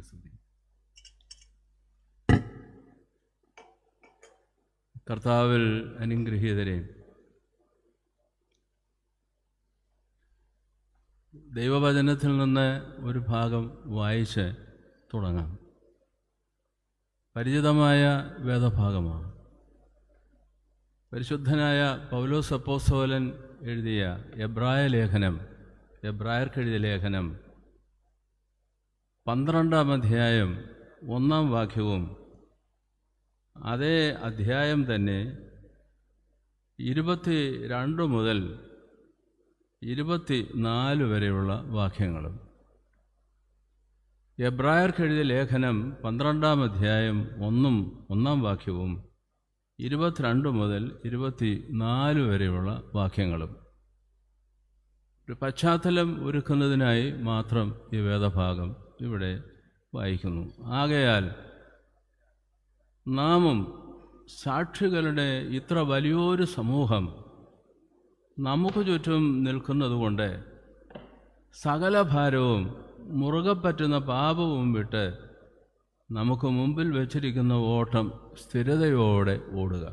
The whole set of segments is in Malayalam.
or something. കർത്താവിൽ അനുഗ്രഹീതരെ ദൈവവചനത്തിൽ നിന്ന് ഒരു ഭാഗം വായിച്ച് തുടങ്ങാം പരിചിതമായ വേദഭാഗമാണ് പരിശുദ്ധനായ പൗലോസ് അപ്പോസ്തോലൻ എഴുതിയ എബ്രായ ലേഖനം എബ്രായർക്കെഴുതിയ ലേഖനം പന്ത്രണ്ടാം അധ്യായം ഒന്നാം വാക്യവും അതേ അധ്യായം തന്നെ ഇരുപത്തി രണ്ട് മുതൽ ഇരുപത്തി നാല് വരെയുള്ള വാക്യങ്ങളും എബ്രായർക്കെഴുതിയ ലേഖനം പന്ത്രണ്ടാം അധ്യായം ഒന്നും ഒന്നാം വാക്യവും ഇരുപത്തിരണ്ട് മുതൽ ഇരുപത്തി നാല് വരെയുള്ള വാക്യങ്ങളും ഒരു പശ്ചാത്തലം ഒരുക്കുന്നതിനായി മാത്രം ഈ വേദഭാഗം ഇവിടെ വായിക്കുന്നു ആകയാൽ നാമും സാക്ഷികളുടെ ഇത്ര വലിയൊരു സമൂഹം നമുക്ക് ചുറ്റും നിൽക്കുന്നതുകൊണ്ട് സകല ഭാരവും മുറുകെ പറ്റുന്ന പാപവും വിട്ട് നമുക്ക് മുമ്പിൽ വച്ചിരിക്കുന്ന ഓട്ടം സ്ഥിരതയോടെ ഓടുക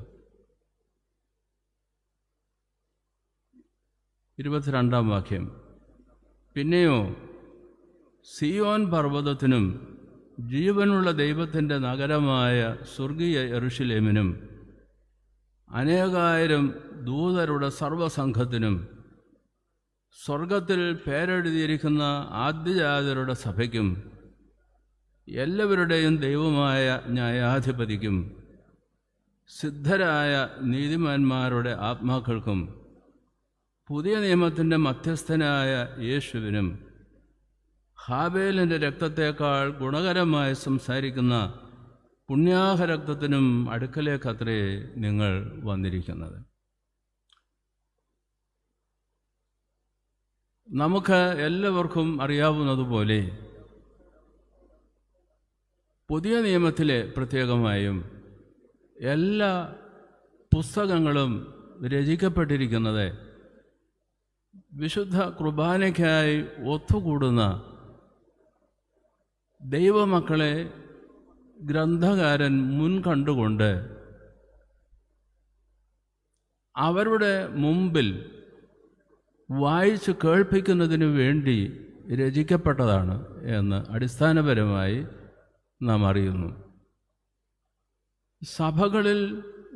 ഇരുപത്തിരണ്ടാം വാക്യം പിന്നെയോ സിയോൻ പർവ്വതത്തിനും ജീവനുള്ള ദൈവത്തിൻ്റെ നഗരമായ സ്വർഗീയ എറുഷലേമിനും അനേകായിരം ദൂതരുടെ സർവസംഘത്തിനും സ്വർഗത്തിൽ പേരെഴുതിയിരിക്കുന്ന ആദ്യജാതരുടെ സഭയ്ക്കും എല്ലാവരുടെയും ദൈവമായ ന്യായാധിപതിക്കും സിദ്ധരായ നീതിമാന്മാരുടെ ആത്മാക്കൾക്കും പുതിയ നിയമത്തിൻ്റെ മധ്യസ്ഥനായ യേശുവിനും ഹാബേലിൻ്റെ രക്തത്തേക്കാൾ ഗുണകരമായി സംസാരിക്കുന്ന പുണ്യാഹ രക്തത്തിനും അടുക്കലേക്കത്രേ നിങ്ങൾ വന്നിരിക്കുന്നത് നമുക്ക് എല്ലാവർക്കും അറിയാവുന്നതുപോലെ പുതിയ നിയമത്തിലെ പ്രത്യേകമായും എല്ലാ പുസ്തകങ്ങളും രചിക്കപ്പെട്ടിരിക്കുന്നത് വിശുദ്ധ കുർബാനയ്ക്കായി ഒത്തുകൂടുന്ന ദൈവമക്കളെ ഗ്രന്ഥകാരൻ മുൻ കണ്ടുകൊണ്ട് അവരുടെ മുമ്പിൽ വായിച്ചു കേൾപ്പിക്കുന്നതിന് വേണ്ടി രചിക്കപ്പെട്ടതാണ് എന്ന് അടിസ്ഥാനപരമായി നാം അറിയുന്നു സഭകളിൽ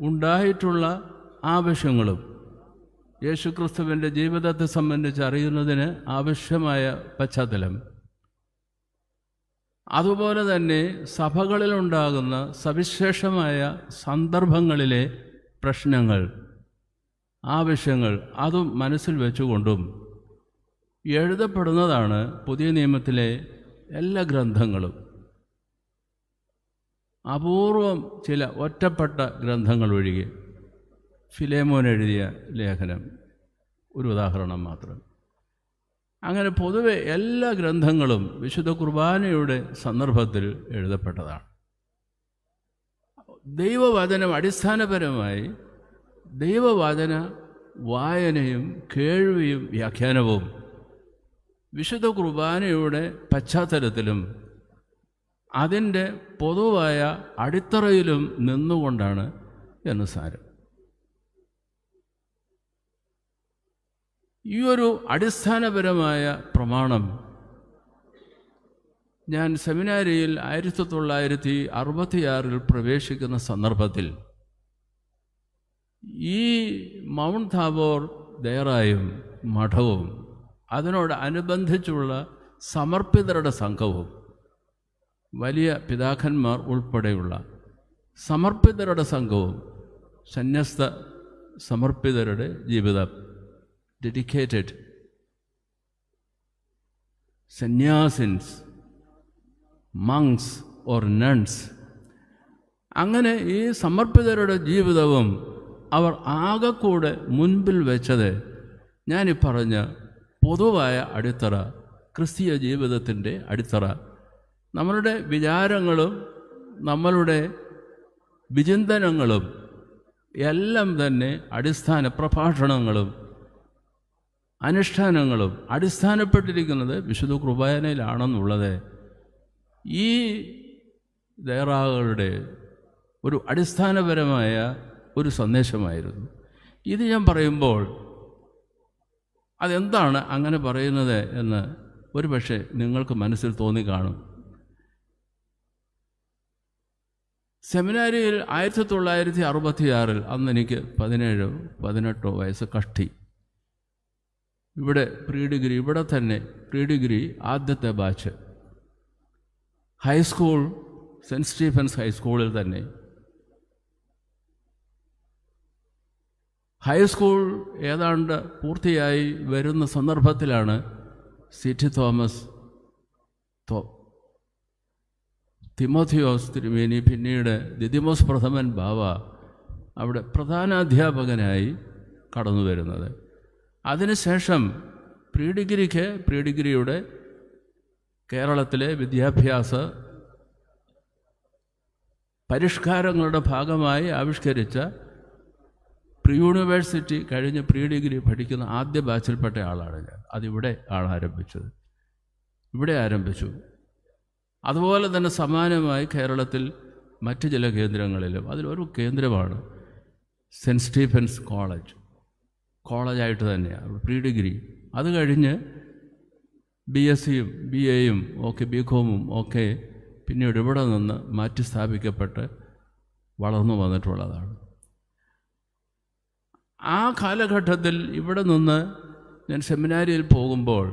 ഉണ്ടായിട്ടുള്ള ആവശ്യങ്ങളും യേശുക്രിസ്തുവിൻ്റെ ജീവിതത്തെ സംബന്ധിച്ച് അറിയുന്നതിന് ആവശ്യമായ പശ്ചാത്തലം അതുപോലെ തന്നെ സഭകളിലുണ്ടാകുന്ന സവിശേഷമായ സന്ദർഭങ്ങളിലെ പ്രശ്നങ്ങൾ ആവശ്യങ്ങൾ അതും മനസ്സിൽ വെച്ചുകൊണ്ടും എഴുതപ്പെടുന്നതാണ് പുതിയ നിയമത്തിലെ എല്ലാ ഗ്രന്ഥങ്ങളും അപൂർവം ചില ഒറ്റപ്പെട്ട ഗ്രന്ഥങ്ങൾ ഒഴികെ ഫിലേമോൻ എഴുതിയ ലേഖനം ഒരു ഉദാഹരണം മാത്രം അങ്ങനെ പൊതുവെ എല്ലാ ഗ്രന്ഥങ്ങളും വിശുദ്ധ കുർബാനയുടെ സന്ദർഭത്തിൽ എഴുതപ്പെട്ടതാണ് ദൈവവചനം അടിസ്ഥാനപരമായി ദൈവവചന വായനയും കേൾവിയും വ്യാഖ്യാനവും വിശുദ്ധ കുർബാനയുടെ പശ്ചാത്തലത്തിലും അതിൻ്റെ പൊതുവായ അടിത്തറയിലും നിന്നുകൊണ്ടാണ് എന്ന് സാരം ഈ ഒരു അടിസ്ഥാനപരമായ പ്രമാണം ഞാൻ സെമിനാരിയിൽ ആയിരത്തി തൊള്ളായിരത്തി അറുപത്തിയാറിൽ പ്രവേശിക്കുന്ന സന്ദർഭത്തിൽ ഈ മൗണ്ട് താബോർ ദയറായും മഠവും അതിനോട് അനുബന്ധിച്ചുള്ള സമർപ്പിതരുടെ സംഘവും വലിയ പിതാക്കന്മാർ ഉൾപ്പെടെയുള്ള സമർപ്പിതരുടെ സംഘവും സന്യസ്ത സമർപ്പിതരുടെ ജീവിതം dedicated സന്യാസിൻസ് മങ്സ് ഓർ നൺസ് അങ്ങനെ ഈ സമർപ്പിതരുടെ ജീവിതവും അവർ ആകെക്കൂടെ മുൻപിൽ വെച്ചത് ഞാനീ പറഞ്ഞ പൊതുവായ അടിത്തറ ക്രിസ്തീയ ജീവിതത്തിൻ്റെ അടിത്തറ നമ്മളുടെ വിചാരങ്ങളും നമ്മളുടെ വിചിന്തനങ്ങളും എല്ലാം തന്നെ അടിസ്ഥാന പ്രഭാഷണങ്ങളും അനുഷ്ഠാനങ്ങളും അടിസ്ഥാനപ്പെട്ടിരിക്കുന്നത് വിശുദ്ധ കുർബാനയിലാണെന്നുള്ളത് ഈ ദേറാകളുടെ ഒരു അടിസ്ഥാനപരമായ ഒരു സന്ദേശമായിരുന്നു ഇത് ഞാൻ പറയുമ്പോൾ അതെന്താണ് അങ്ങനെ പറയുന്നത് എന്ന് ഒരു പക്ഷേ നിങ്ങൾക്ക് മനസ്സിൽ തോന്നി കാണും സെമിനാരിയിൽ ആയിരത്തി തൊള്ളായിരത്തി അറുപത്തിയാറിൽ അന്ന് എനിക്ക് പതിനേഴോ പതിനെട്ടോ വയസ്സ് കഷ്ടി ഇവിടെ പ്രീ ഡിഗ്രി ഇവിടെ തന്നെ പ്രീ ഡിഗ്രി ആദ്യത്തെ ബാച്ച് ഹൈസ്കൂൾ സെൻറ്റ് സ്റ്റീഫൻസ് ഹൈസ്കൂളിൽ തന്നെ ഹൈസ്കൂൾ ഏതാണ്ട് പൂർത്തിയായി വരുന്ന സന്ദർഭത്തിലാണ് സി ടി തോമസ് തിമോഥിയോസ് തിരുമേനി പിന്നീട് ദിദിമോസ് പ്രഥമൻ ബാവ അവിടെ പ്രധാനാധ്യാപകനായി കടന്നു വരുന്നത് അതിനുശേഷം പ്രീ ഡിഗ്രിക്ക് പ്രീ ഡിഗ്രിയുടെ കേരളത്തിലെ വിദ്യാഭ്യാസ പരിഷ്കാരങ്ങളുടെ ഭാഗമായി ആവിഷ്കരിച്ച പ്രീ യൂണിവേഴ്സിറ്റി കഴിഞ്ഞ് പ്രീ ഡിഗ്രി പഠിക്കുന്ന ആദ്യ ബാച്ചിൽപ്പെട്ട ആളാണ് ഞാൻ അതിവിടെ ആണ് ആരംഭിച്ചത് ഇവിടെ ആരംഭിച്ചു അതുപോലെ തന്നെ സമാനമായി കേരളത്തിൽ മറ്റ് ചില കേന്ദ്രങ്ങളിലും അതിലൊരു കേന്ദ്രമാണ് സെൻറ്റ് സ്റ്റീഫൻസ് കോളേജ് കോളേജായിട്ട് തന്നെയാണ് പ്രീ ഡിഗ്രി അത് കഴിഞ്ഞ് ബി എസ് സിയും e ബി എയും ഒക്കെ ബി കോമും ഒക്കെ പിന്നീട് ഇവിടെ നിന്ന് മാറ്റി സ്ഥാപിക്കപ്പെട്ട് വളർന്നു വന്നിട്ടുള്ളതാണ് ആ കാലഘട്ടത്തിൽ ഇവിടെ നിന്ന് ഞാൻ സെമിനാരിയിൽ പോകുമ്പോൾ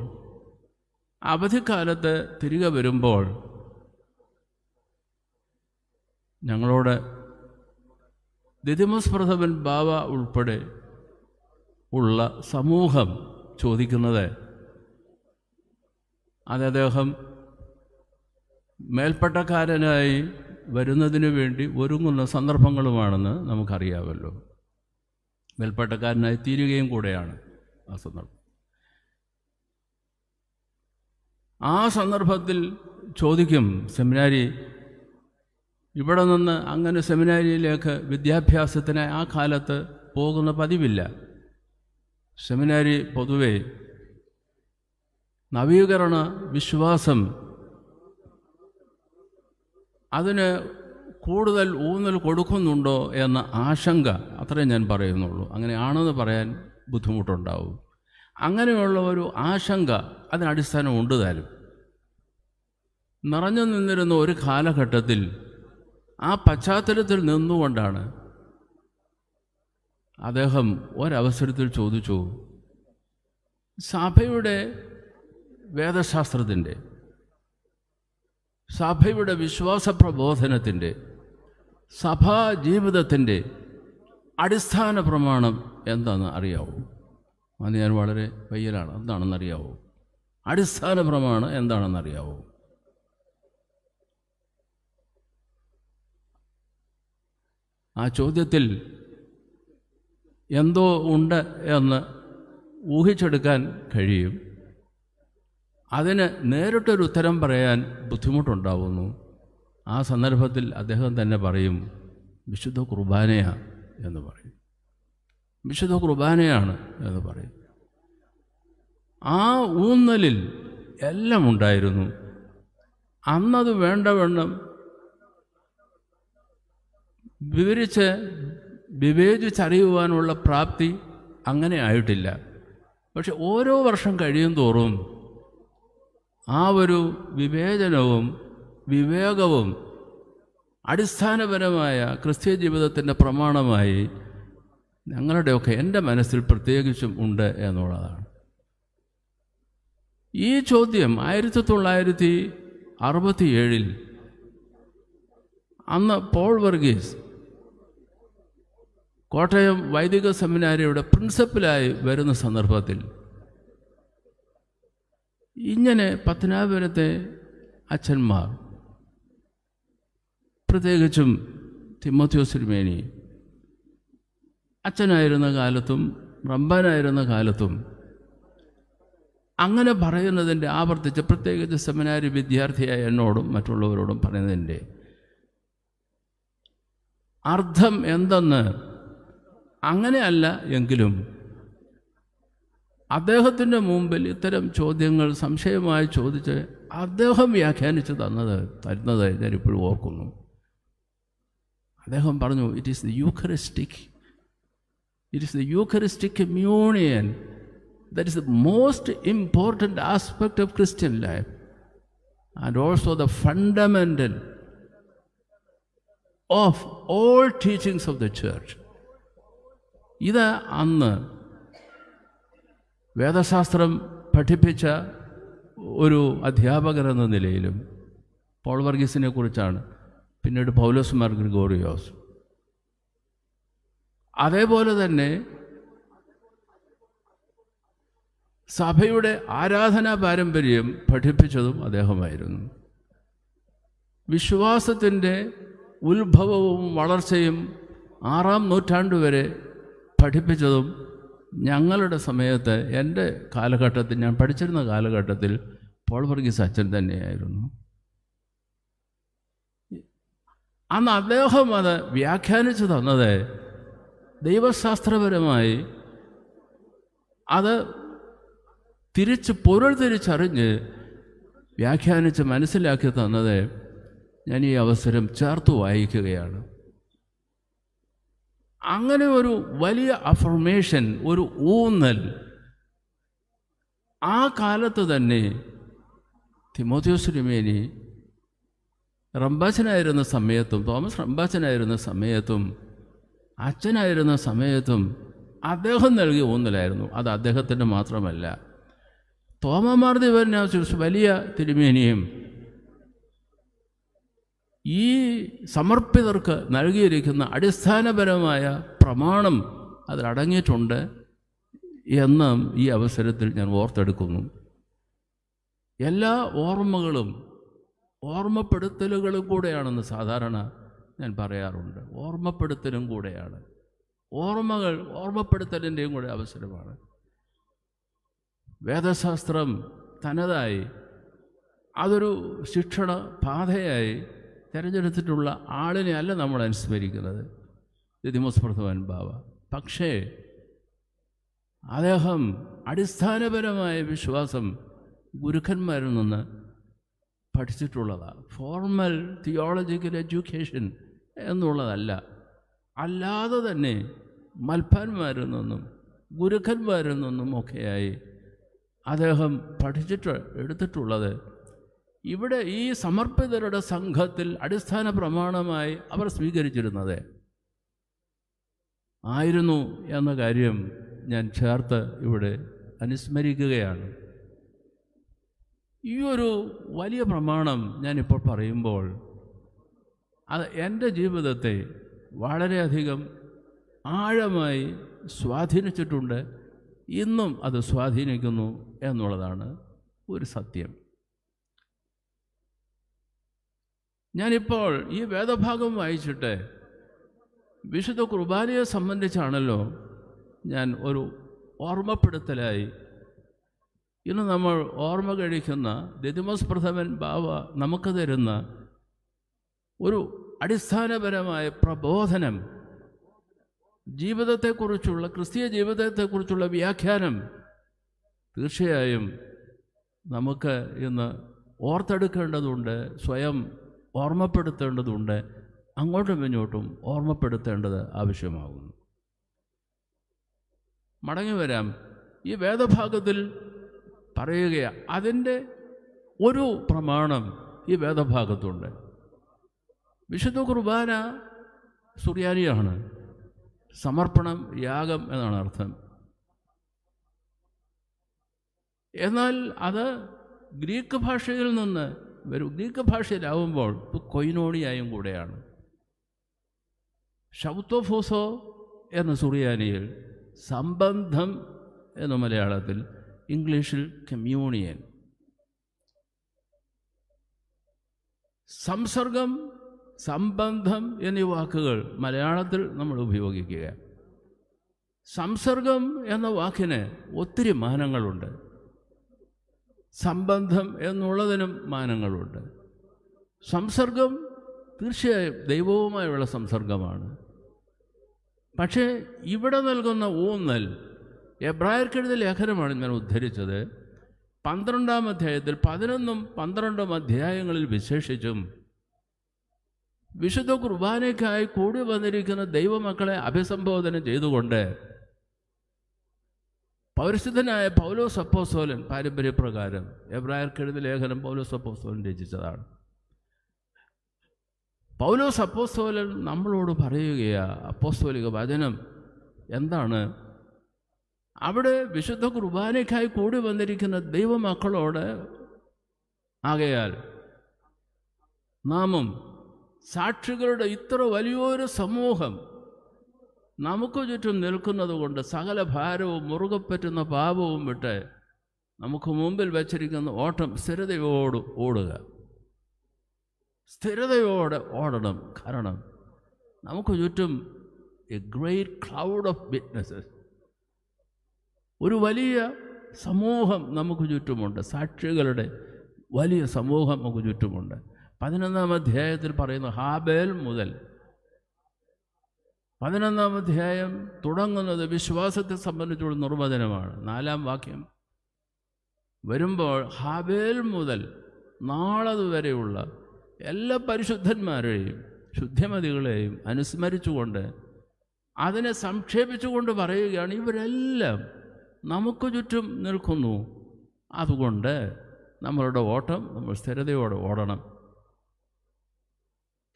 അവധിക്കാലത്ത് തിരികെ വരുമ്പോൾ ഞങ്ങളോട് ദിദിമസ് പ്രഥമൻ ബാബ ഉൾപ്പെടെ ഉള്ള സമൂഹം ചോദിക്കുന്നത് അത് അദ്ദേഹം മേൽപ്പെട്ടക്കാരനായി വരുന്നതിന് വേണ്ടി ഒരുങ്ങുന്ന സന്ദർഭങ്ങളുമാണെന്ന് നമുക്കറിയാമല്ലോ മേൽപ്പെട്ടക്കാരനായി തീരുകയും കൂടെയാണ് ആ സന്ദർഭം ആ സന്ദർഭത്തിൽ ചോദിക്കും സെമിനാരി ഇവിടെ നിന്ന് അങ്ങനെ സെമിനാരിയിലേക്ക് വിദ്യാഭ്യാസത്തിന് ആ കാലത്ത് പോകുന്ന പതിവില്ല സെമിനാരി പൊതുവെ നവീകരണ വിശ്വാസം അതിന് കൂടുതൽ ഊന്നൽ കൊടുക്കുന്നുണ്ടോ എന്ന ആശങ്ക അത്രേ ഞാൻ പറയുന്നുള്ളൂ അങ്ങനെയാണെന്ന് പറയാൻ ബുദ്ധിമുട്ടുണ്ടാവും അങ്ങനെയുള്ള ഒരു ആശങ്ക അതിനടിസ്ഥാനം ഉണ്ട് താനും നിറഞ്ഞു നിന്നിരുന്ന ഒരു കാലഘട്ടത്തിൽ ആ പശ്ചാത്തലത്തിൽ നിന്നുകൊണ്ടാണ് അദ്ദേഹം ഒരവസരത്തിൽ ചോദിച്ചു സഭയുടെ വേദശാസ്ത്രത്തിൻ്റെ സഭയുടെ വിശ്വാസ പ്രബോധനത്തിൻ്റെ സഭാ ജീവിതത്തിൻ്റെ അടിസ്ഥാന പ്രമാണം എന്താണെന്ന് അറിയാവോ അന്ന് ഞാൻ വളരെ എന്താണെന്ന് അറിയാവൂ അടിസ്ഥാന പ്രമാണം എന്താണെന്ന് അറിയാവൂ ആ ചോദ്യത്തിൽ എന്തോ ഉണ്ട് എന്ന് ഊഹിച്ചെടുക്കാൻ കഴിയും അതിന് നേരിട്ടൊരു ഉത്തരം പറയാൻ ബുദ്ധിമുട്ടുണ്ടാവുന്നു ആ സന്ദർഭത്തിൽ അദ്ദേഹം തന്നെ പറയും വിശുദ്ധ കുർബാനയാ എന്ന് പറയും വിശുദ്ധ കുർബാനയാണ് എന്ന് പറയും ആ ഊന്നലിൽ എല്ലാം ഉണ്ടായിരുന്നു അന്നത് വേണ്ടവണ്ണം വിവരിച്ച് വിവേചിച്ചറിയുവാനുള്ള പ്രാപ്തി അങ്ങനെ ആയിട്ടില്ല പക്ഷെ ഓരോ വർഷം കഴിയും തോറും ആ ഒരു വിവേചനവും വിവേകവും അടിസ്ഥാനപരമായ ക്രിസ്ത്യ ജീവിതത്തിൻ്റെ പ്രമാണമായി ഞങ്ങളുടെയൊക്കെ എൻ്റെ മനസ്സിൽ പ്രത്യേകിച്ചും ഉണ്ട് എന്നുള്ളതാണ് ഈ ചോദ്യം ആയിരത്തി തൊള്ളായിരത്തി അറുപത്തിയേഴിൽ അന്ന് പോൾ വർഗീസ് കോട്ടയം വൈദിക സെമിനാരിയുടെ പ്രിൻസിപ്പലായി വരുന്ന സന്ദർഭത്തിൽ ഇങ്ങനെ പത്തനാപുരത്തെ അച്ഛന്മാർ പ്രത്യേകിച്ചും തിമ്മത്യോസിൽമേനി അച്ഛനായിരുന്ന കാലത്തും റമ്പാനായിരുന്ന കാലത്തും അങ്ങനെ പറയുന്നതിൻ്റെ ആവർത്തിച്ച് പ്രത്യേകിച്ച് സെമിനാരി വിദ്യാർത്ഥിയായ എന്നോടും മറ്റുള്ളവരോടും പറയുന്നതിൻ്റെ അർത്ഥം എന്തെന്ന് അങ്ങനെയല്ല എങ്കിലും അദ്ദേഹത്തിൻ്റെ മുമ്പിൽ ഇത്തരം ചോദ്യങ്ങൾ സംശയമായി ചോദിച്ച് അദ്ദേഹം വ്യാഖ്യാനിച്ച് തന്നത് തരുന്നത് ഞാൻ ഇപ്പോഴും ഓർക്കുന്നു അദ്ദേഹം പറഞ്ഞു it is the eucharistic it is the eucharistic communion that is the most important aspect of Christian life and also the fundamental of all teachings of the church ഇത് അന്ന് വേദശാസ്ത്രം പഠിപ്പിച്ച ഒരു എന്ന നിലയിലും പോൾ വർഗീസിനെ കുറിച്ചാണ് പിന്നീട് പൗലോസ് മാർ ഗ്രിഗോറിയോസ് അതേപോലെ തന്നെ സഭയുടെ ആരാധനാ പാരമ്പര്യം പഠിപ്പിച്ചതും അദ്ദേഹമായിരുന്നു വിശ്വാസത്തിൻ്റെ ഉത്ഭവവും വളർച്ചയും ആറാം നൂറ്റാണ്ട് വരെ പഠിപ്പിച്ചതും ഞങ്ങളുടെ സമയത്ത് എൻ്റെ കാലഘട്ടത്തിൽ ഞാൻ പഠിച്ചിരുന്ന കാലഘട്ടത്തിൽ പോൾ വർഗീസ് അച്ഛൻ തന്നെയായിരുന്നു അന്ന് അദ്ദേഹം അത് വ്യാഖ്യാനിച്ചു തന്നത് ദൈവശാസ്ത്രപരമായി അത് തിരിച്ച് പൊരുൾ തിരിച്ചറിഞ്ഞ് വ്യാഖ്യാനിച്ച് മനസ്സിലാക്കി തന്നത് ഞാൻ ഈ അവസരം ചേർത്ത് വായിക്കുകയാണ് അങ്ങനെ ഒരു വലിയ അഫർമേഷൻ ഒരു ഊന്നൽ ആ കാലത്ത് തന്നെ തിമോത്യോസ് രുമേനി റംബാച്ചനായിരുന്ന സമയത്തും തോമസ് റംബാച്ചനായിരുന്ന സമയത്തും അച്ഛനായിരുന്ന സമയത്തും അദ്ദേഹം നൽകിയ ഊന്നലായിരുന്നു അത് അദ്ദേഹത്തിൻ്റെ മാത്രമല്ല തോമമാർദ്ദിവനെ വലിയ തിരുമേനിയും ഈ സമർപ്പിതർക്ക് നൽകിയിരിക്കുന്ന അടിസ്ഥാനപരമായ പ്രമാണം അതിലടങ്ങിയിട്ടുണ്ട് എന്ന് ഈ അവസരത്തിൽ ഞാൻ ഓർത്തെടുക്കുന്നു എല്ലാ ഓർമ്മകളും ഓർമ്മപ്പെടുത്തലുകളും കൂടെയാണെന്ന് സാധാരണ ഞാൻ പറയാറുണ്ട് ഓർമ്മപ്പെടുത്തലും കൂടെയാണ് ഓർമ്മകൾ ഓർമ്മപ്പെടുത്തലിൻ്റെയും കൂടെ അവസരമാണ് വേദശാസ്ത്രം തനതായി അതൊരു ശിക്ഷണ പാതയായി തിരഞ്ഞെടുത്തിട്ടുള്ള ആളിനെ അല്ല നമ്മൾ അനുസ്മരിക്കുന്നത് ദിമോസ് പ്രഥമൻ ബാബ പക്ഷേ അദ്ദേഹം അടിസ്ഥാനപരമായ വിശ്വാസം ഗുരുക്കന്മാരിൽ നിന്ന് പഠിച്ചിട്ടുള്ളതാണ് ഫോർമൽ തിയോളജിക്കൽ എഡ്യൂക്കേഷൻ എന്നുള്ളതല്ല അല്ലാതെ തന്നെ മൽപ്പാന്മാരിൽ നിന്നും ഗുരുക്കന്മാരിൽ നിന്നും ഒക്കെയായി അദ്ദേഹം പഠിച്ചിട്ട് എടുത്തിട്ടുള്ളത് ഇവിടെ ഈ സമർപ്പിതരുടെ സംഘത്തിൽ അടിസ്ഥാന പ്രമാണമായി അവർ സ്വീകരിച്ചിരുന്നത് ആയിരുന്നു എന്ന കാര്യം ഞാൻ ചേർത്ത് ഇവിടെ അനുസ്മരിക്കുകയാണ് ഈ ഒരു വലിയ പ്രമാണം ഞാനിപ്പോൾ പറയുമ്പോൾ അത് എൻ്റെ ജീവിതത്തെ വളരെയധികം ആഴമായി സ്വാധീനിച്ചിട്ടുണ്ട് ഇന്നും അത് സ്വാധീനിക്കുന്നു എന്നുള്ളതാണ് ഒരു സത്യം ഞാനിപ്പോൾ ഈ വേദഭാഗം വായിച്ചിട്ട് വിശുദ്ധ കുർബാനയെ സംബന്ധിച്ചാണല്ലോ ഞാൻ ഒരു ഓർമ്മപ്പെടുത്തലായി ഇന്ന് നമ്മൾ ഓർമ്മ കഴിക്കുന്ന ദിദിമസ് പ്രഥമൻ ബാവ നമുക്ക് തരുന്ന ഒരു അടിസ്ഥാനപരമായ പ്രബോധനം ജീവിതത്തെക്കുറിച്ചുള്ള ക്രിസ്തീയ ജീവിതത്തെക്കുറിച്ചുള്ള വ്യാഖ്യാനം തീർച്ചയായും നമുക്ക് ഇന്ന് ഓർത്തെടുക്കേണ്ടതുണ്ട് സ്വയം ഓർമ്മപ്പെടുത്തേണ്ടതുണ്ട് അങ്ങോട്ടും ഇങ്ങോട്ടും ഓർമ്മപ്പെടുത്തേണ്ടത് ആവശ്യമാകുന്നു മടങ്ങി വരാം ഈ വേദഭാഗത്തിൽ പറയുകയാണ് അതിൻ്റെ ഒരു പ്രമാണം ഈ വേദഭാഗത്തുണ്ട് വിശുദ്ധ കുർബാന സുറിയാനിയാണ് സമർപ്പണം യാഗം എന്നാണ് അർത്ഥം എന്നാൽ അത് ഗ്രീക്ക് ഭാഷയിൽ നിന്ന് ഇവർ ഗ്രീക്ക് ഭാഷയിലാവുമ്പോൾ കൊയിനോണിയായും കൂടെയാണ് ഷൗത്തോഫോസോ എന്ന സുറിയാനിയിൽ സംബന്ധം എന്ന മലയാളത്തിൽ ഇംഗ്ലീഷിൽ കമ്മ്യൂണിയൻ സംസർഗം സംബന്ധം എന്നീ വാക്കുകൾ മലയാളത്തിൽ നമ്മൾ ഉപയോഗിക്കുക സംസർഗം എന്ന വാക്കിന് ഒത്തിരി മാനങ്ങളുണ്ട് സംബന്ധം എന്നുള്ളതിനും മാനങ്ങളുണ്ട് സംസർഗം തീർച്ചയായും ദൈവവുമായുള്ള സംസർഗമാണ് പക്ഷേ ഇവിടെ നൽകുന്ന ഊന്നൽ എബ്രായർക്കെഴുതിയ ലേഖനമാണ് ഞാൻ ഉദ്ധരിച്ചത് പന്ത്രണ്ടാം അധ്യായത്തിൽ പതിനൊന്നും പന്ത്രണ്ടും അധ്യായങ്ങളിൽ വിശേഷിച്ചും വിശുദ്ധ കുർബാനയ്ക്കായി കൂടി വന്നിരിക്കുന്ന ദൈവമക്കളെ അഭിസംബോധന ചെയ്തുകൊണ്ട് പൗരസിദ്ധനായ പൗലോസ് സപ്പോസോലൻ പാരമ്പര്യപ്രകാരം എബ്രായർക്കെഴുതി ലേഖനം പൗലോസ് സപ്പോസോലൻ രചിച്ചതാണ് പൗലോസ് സപ്പോസോലൻ നമ്മളോട് പറയുകയാണ് അപ്പോസ്തോലിക വചനം എന്താണ് അവിടെ വിശുദ്ധ കുർബാനയ്ക്കായി കൂടി വന്നിരിക്കുന്ന ദൈവമക്കളോട് ആകയാൽ നാമം സാക്ഷികളുടെ ഇത്ര വലിയൊരു സമൂഹം നമുക്ക് ചുറ്റും നിൽക്കുന്നത് കൊണ്ട് സകല ഭാരവും മുറുകെ പറ്റുന്ന പാപവും വിട്ട് നമുക്ക് മുമ്പിൽ വച്ചിരിക്കുന്ന ഓട്ടം സ്ഥിരതയോട് ഓടുക സ്ഥിരതയോടെ ഓടണം കാരണം നമുക്ക് ചുറ്റും a great cloud of witnesses ഒരു വലിയ സമൂഹം നമുക്ക് ചുറ്റുമുണ്ട് സാക്ഷികളുടെ വലിയ സമൂഹം നമുക്ക് ചുറ്റുമുണ്ട് പതിനൊന്നാം അധ്യായത്തിൽ പറയുന്നു ഹാബേൽ മുതൽ പതിനൊന്നാം അധ്യായം തുടങ്ങുന്നത് വിശ്വാസത്തെ സംബന്ധിച്ചുള്ള നിർവചനമാണ് നാലാം വാക്യം വരുമ്പോൾ ഹാബേൽ മുതൽ നാളത് വരെയുള്ള എല്ലാ പരിശുദ്ധന്മാരെയും ശുദ്ധിമതികളെയും അനുസ്മരിച്ചുകൊണ്ട് അതിനെ സംക്ഷേപിച്ചുകൊണ്ട് പറയുകയാണ് ഇവരെല്ലാം നമുക്ക് ചുറ്റും നിൽക്കുന്നു അതുകൊണ്ട് നമ്മളുടെ ഓട്ടം നമ്മൾ സ്ഥിരതയോടെ ഓടണം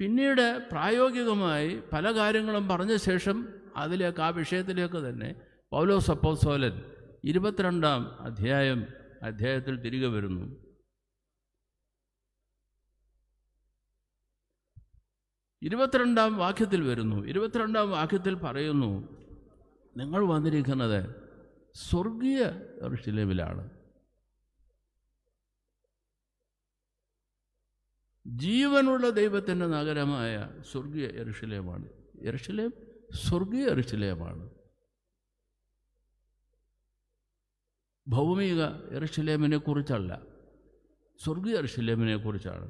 പിന്നീട് പ്രായോഗികമായി പല കാര്യങ്ങളും പറഞ്ഞ ശേഷം അതിലേക്ക് ആ വിഷയത്തിലേക്ക് തന്നെ പൗലോ സപ്പോസോലൻ ഇരുപത്തിരണ്ടാം അധ്യായം അധ്യായത്തിൽ തിരികെ വരുന്നു ഇരുപത്തിരണ്ടാം വാക്യത്തിൽ വരുന്നു ഇരുപത്തിരണ്ടാം വാക്യത്തിൽ പറയുന്നു നിങ്ങൾ വന്നിരിക്കുന്നത് സ്വർഗീയ ഋഷിലേവിലാണ് ജീവനുള്ള ദൈവത്തിൻ്റെ നഗരമായ സ്വർഗീയ എറുഷലേമാണ് എറുഷലേം സ്വർഗീയ എറുഷലേമാണ് ഭൗമിക എറുഷലേമിനെ കുറിച്ചല്ല സ്വർഗീയ എറുഷലേമിനെ കുറിച്ചാണ്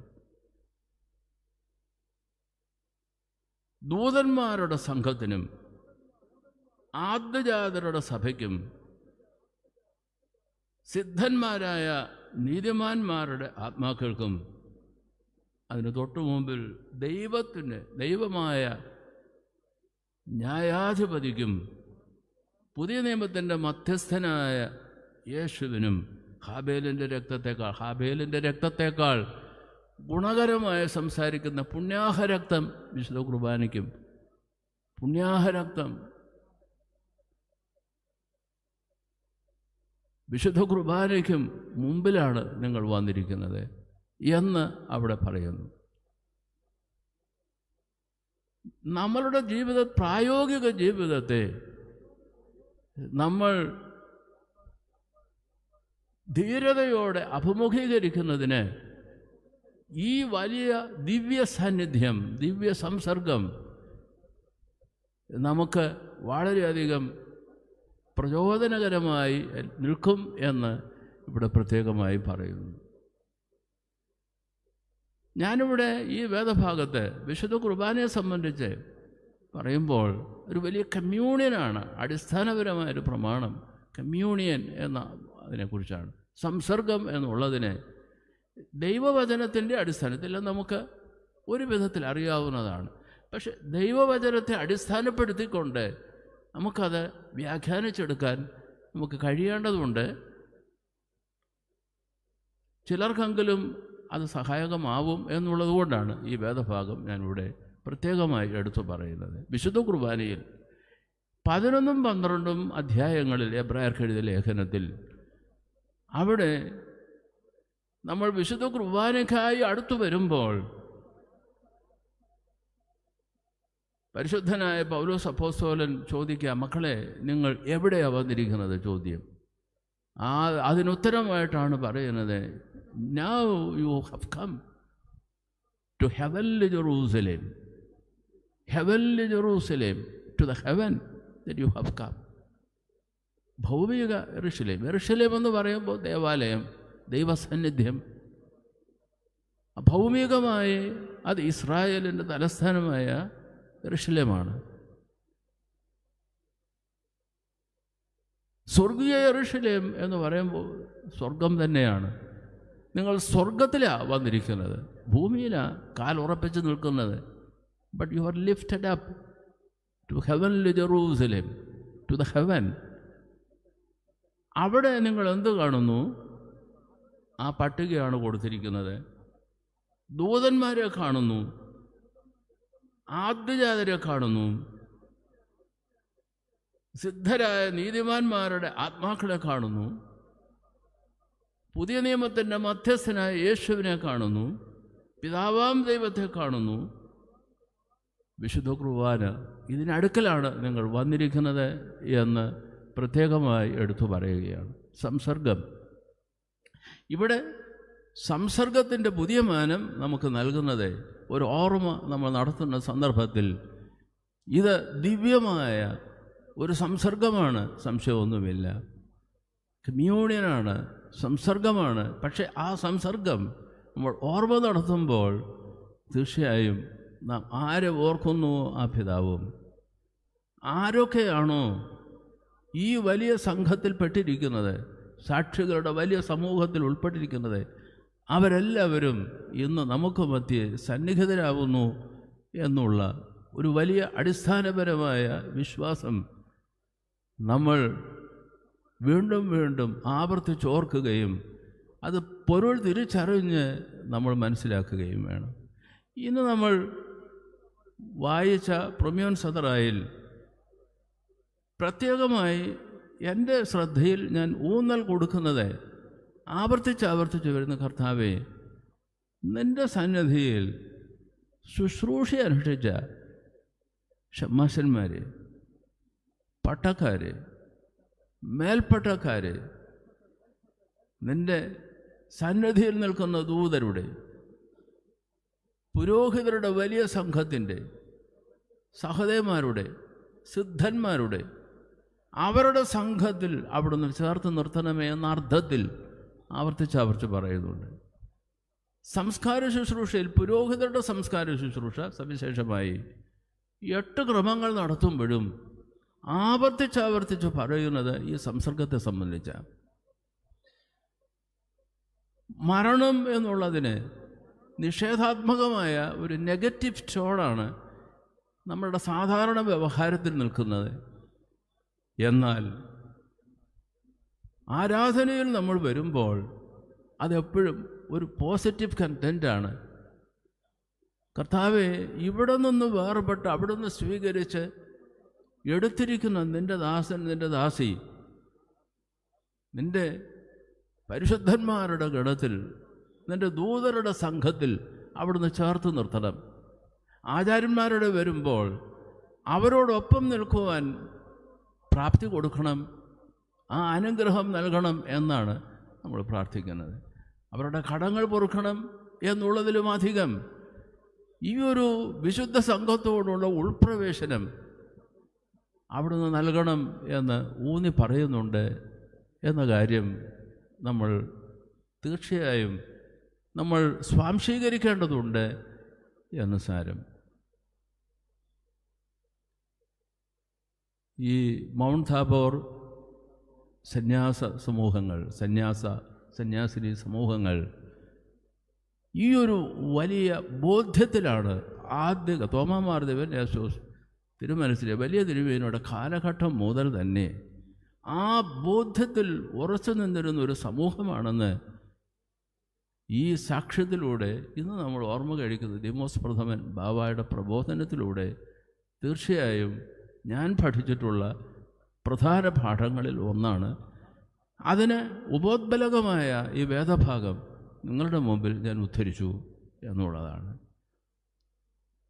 ദൂതന്മാരുടെ സംഘത്തിനും ആദ്യജാതരുടെ സഭയ്ക്കും സിദ്ധന്മാരായ നീതിമാന്മാരുടെ ആത്മാക്കൾക്കും അതിന് തൊട്ടു മുമ്പിൽ ദൈവത്തിന് ദൈവമായ ന്യായാധിപതിക്കും പുതിയ നിയമത്തിൻ്റെ മധ്യസ്ഥനായ യേശുവിനും ഹാബേലിൻ്റെ രക്തത്തേക്കാൾ ഹാബേലിൻ്റെ രക്തത്തേക്കാൾ ഗുണകരമായി സംസാരിക്കുന്ന പുണ്യാഹരക്തം വിശുദ്ധ കുർബാനയ്ക്കും പുണ്യാഹരക്തം വിശുദ്ധ കുർബാനയ്ക്കും മുമ്പിലാണ് നിങ്ങൾ വന്നിരിക്കുന്നത് എന്ന് അവിടെ പറയുന്നു നമ്മളുടെ ജീവിത പ്രായോഗിക ജീവിതത്തെ നമ്മൾ ധീരതയോടെ അഭിമുഖീകരിക്കുന്നതിന് ഈ വലിയ ദിവ്യ സാന്നിധ്യം ദിവ്യ സംസർഗം നമുക്ക് വളരെയധികം പ്രചോദനകരമായി നിൽക്കും എന്ന് ഇവിടെ പ്രത്യേകമായി പറയുന്നു ഞാനിവിടെ ഈ വേദഭാഗത്ത് വിശുദ്ധ കുർബാനയെ സംബന്ധിച്ച് പറയുമ്പോൾ ഒരു വലിയ കമ്മ്യൂണിയനാണ് അടിസ്ഥാനപരമായ ഒരു പ്രമാണം കമ്മ്യൂണിയൻ എന്ന അതിനെക്കുറിച്ചാണ് സംസർഗം എന്നുള്ളതിനെ ദൈവവചനത്തിൻ്റെ അടിസ്ഥാനത്തിൽ നമുക്ക് ഒരു വിധത്തിൽ അറിയാവുന്നതാണ് പക്ഷെ ദൈവവചനത്തെ അടിസ്ഥാനപ്പെടുത്തിക്കൊണ്ട് നമുക്കത് വ്യാഖ്യാനിച്ചെടുക്കാൻ നമുക്ക് കഴിയേണ്ടതുണ്ട് ചിലർക്കെങ്കിലും അത് സഹായകമാവും എന്നുള്ളതുകൊണ്ടാണ് ഈ വേദഭാഗം ഞാനിവിടെ പ്രത്യേകമായി എടുത്തു പറയുന്നത് വിശുദ്ധ കുർബാനയിൽ പതിനൊന്നും പന്ത്രണ്ടും അധ്യായങ്ങളിൽ എബ്രായർക്കെഴുതിയ ലേഖനത്തിൽ അവിടെ നമ്മൾ വിശുദ്ധ കുർബാനയ്ക്കായി അടുത്തു വരുമ്പോൾ പരിശുദ്ധനായ പൗലോ സപ്പോസ്തോലൻ ചോദിക്കുക മക്കളെ നിങ്ങൾ എവിടെയാണ് വന്നിരിക്കുന്നത് ചോദ്യം ആ അതിനുത്തരമായിട്ടാണ് പറയുന്നത് Now you have come to heavenly Jerusalem. Heavenly Jerusalem, to the heaven that you have come. ഭൗമിക എറിശലേം എറിശലേം എന്ന് പറയുമ്പോൾ ദേവാലയം ദൈവസാന്നിധ്യം ഭൗമികമായി അത് ഇസ്രായേലിൻ്റെ തലസ്ഥാനമായ എറിശലേമാണ് സ്വർഗീയ എറിശലേം എന്ന് പറയുമ്പോൾ സ്വർഗം തന്നെയാണ് നിങ്ങൾ സ്വർഗത്തിലാണ് വന്നിരിക്കുന്നത് ഭൂമിയിലാണ് കാലുറപ്പിച്ച് നിൽക്കുന്നത് but you are lifted up to heaven Jerusalem to the heaven അവിടെ നിങ്ങൾ എന്ത് കാണുന്നു ആ പട്ടികയാണ് കൊടുത്തിരിക്കുന്നത് ദൂതന്മാരെ കാണുന്നു ആദ്യജാതരെ കാണുന്നു സിദ്ധരായ നീതിമാന്മാരുടെ ആത്മാക്കളെ കാണുന്നു പുതിയ നിയമത്തിൻ്റെ മധ്യസ്ഥനായ യേശുവിനെ കാണുന്നു പിതാവാം ദൈവത്തെ കാണുന്നു വിശുദ്ധ കുർബാന ഇതിനടുക്കലാണ് നിങ്ങൾ വന്നിരിക്കുന്നത് എന്ന് പ്രത്യേകമായി എടുത്തു പറയുകയാണ് സംസർഗം ഇവിടെ സംസർഗത്തിൻ്റെ പുതിയ മാനം നമുക്ക് നൽകുന്നത് ഒരു ഓർമ്മ നമ്മൾ നടത്തുന്ന സന്ദർഭത്തിൽ ഇത് ദിവ്യമായ ഒരു സംസർഗമാണ് സംശയമൊന്നുമില്ല കമ്മ്യൂണിയനാണ് സംസർഗമാണ് പക്ഷേ ആ സംസർഗം നമ്മൾ ഓർമ്മ നടത്തുമ്പോൾ തീർച്ചയായും നാം ആരെ ഓർക്കുന്നു ആ പിതാവും ആരൊക്കെയാണോ ഈ വലിയ സംഘത്തിൽപ്പെട്ടിരിക്കുന്നത് സാക്ഷികളുടെ വലിയ സമൂഹത്തിൽ ഉൾപ്പെട്ടിരിക്കുന്നത് അവരെല്ലാവരും ഇന്ന് നമുക്ക് മധ്യേ സന്നിഹിതരാകുന്നു എന്നുള്ള ഒരു വലിയ അടിസ്ഥാനപരമായ വിശ്വാസം നമ്മൾ വീണ്ടും വീണ്ടും ആവർത്തിച്ച് ഓർക്കുകയും അത് പൊരുൾ തിരിച്ചറിഞ്ഞ് നമ്മൾ മനസ്സിലാക്കുകയും വേണം ഇന്ന് നമ്മൾ വായിച്ച പ്രൊമ്യോൻ സദറായിൽ പ്രത്യേകമായി എൻ്റെ ശ്രദ്ധയിൽ ഞാൻ ഊന്നൽ കൊടുക്കുന്നത് ആവർത്തിച്ച് ആവർത്തിച്ച് വരുന്ന കർത്താവെ നിൻ്റെ സന്നിധിയിൽ ശുശ്രൂഷ അനുഷ്ഠിച്ച ഷമാശന്മാർ പട്ടക്കാർ മേൽപ്പെട്ടക്കാർ നിന്റെ സന്നിധിയിൽ നിൽക്കുന്ന ദൂതരുടെ പുരോഹിതരുടെ വലിയ സംഘത്തിൻ്റെ സഹദേവന്മാരുടെ സിദ്ധന്മാരുടെ അവരുടെ സംഘത്തിൽ അവിടുന്ന് ചേർത്ത് നിർത്തണമേ എന്ന അർത്ഥത്തിൽ ആവർത്തിച്ച് പറയുന്നുണ്ട് സംസ്കാര ശുശ്രൂഷയിൽ പുരോഹിതരുടെ സംസ്കാര ശുശ്രൂഷ സവിശേഷമായി എട്ട് ക്രമങ്ങൾ നടത്തുമ്പോഴും ആവർത്തിച്ച് ആവർത്തിച്ച് പറയുന്നത് ഈ സംസർഗത്തെ സംബന്ധിച്ച മരണം എന്നുള്ളതിന് നിഷേധാത്മകമായ ഒരു നെഗറ്റീവ് ടോണാണ് നമ്മളുടെ സാധാരണ വ്യവഹാരത്തിൽ നിൽക്കുന്നത് എന്നാൽ ആരാധനയിൽ നമ്മൾ വരുമ്പോൾ അതെപ്പോഴും ഒരു പോസിറ്റീവ് കണ്ടൻ്റാണ് കർത്താവെ ഇവിടെ നിന്ന് വേർപെട്ട് അവിടെ നിന്ന് സ്വീകരിച്ച് എടുത്തിരിക്കുന്ന നിൻ്റെ ദാസൻ നിൻ്റെ ദാസി നിൻ്റെ പരിശുദ്ധന്മാരുടെ ഗണത്തിൽ നിൻ്റെ ദൂതരുടെ സംഘത്തിൽ അവിടുന്ന് ചേർത്ത് നിർത്തണം ആചാര്യന്മാരുടെ വരുമ്പോൾ അവരോടൊപ്പം നിൽക്കുവാൻ പ്രാപ്തി കൊടുക്കണം ആ അനുഗ്രഹം നൽകണം എന്നാണ് നമ്മൾ പ്രാർത്ഥിക്കുന്നത് അവരുടെ കടങ്ങൾ പൊറുക്കണം എന്നുള്ളതിലും അധികം ഈ ഒരു വിശുദ്ധ സംഘത്തോടുള്ള ഉൾപ്രവേശനം അവിടുന്ന് നൽകണം എന്ന് ഊന്നി പറയുന്നുണ്ട് എന്ന കാര്യം നമ്മൾ തീർച്ചയായും നമ്മൾ സ്വാംശീകരിക്കേണ്ടതുണ്ട് എന്ന് സാരം ഈ മൗണ്ട് താബോർ സന്യാസ സമൂഹങ്ങൾ സന്യാസ സന്യാസിനി സമൂഹങ്ങൾ ഈ ഒരു വലിയ ബോധ്യത്തിലാണ് ആദ്യ തോമാമാർ ദേവൻ യേശോസ് തിരുമനസ്സിൽ വലിയ തിരുവേനോട് കാലഘട്ടം മുതൽ തന്നെ ആ ബോധ്യത്തിൽ ഉറച്ചു നിന്നിരുന്ന ഒരു സമൂഹമാണെന്ന് ഈ സാക്ഷ്യത്തിലൂടെ ഇന്ന് നമ്മൾ ഓർമ്മ കഴിക്കുന്നത് ഡിമോസ് പ്രഥമൻ ബാബായുടെ പ്രബോധനത്തിലൂടെ തീർച്ചയായും ഞാൻ പഠിച്ചിട്ടുള്ള പ്രധാന പാഠങ്ങളിൽ ഒന്നാണ് അതിന് ഉപോദ്ബലകമായ ഈ വേദഭാഗം നിങ്ങളുടെ മുമ്പിൽ ഞാൻ ഉദ്ധരിച്ചു എന്നുള്ളതാണ്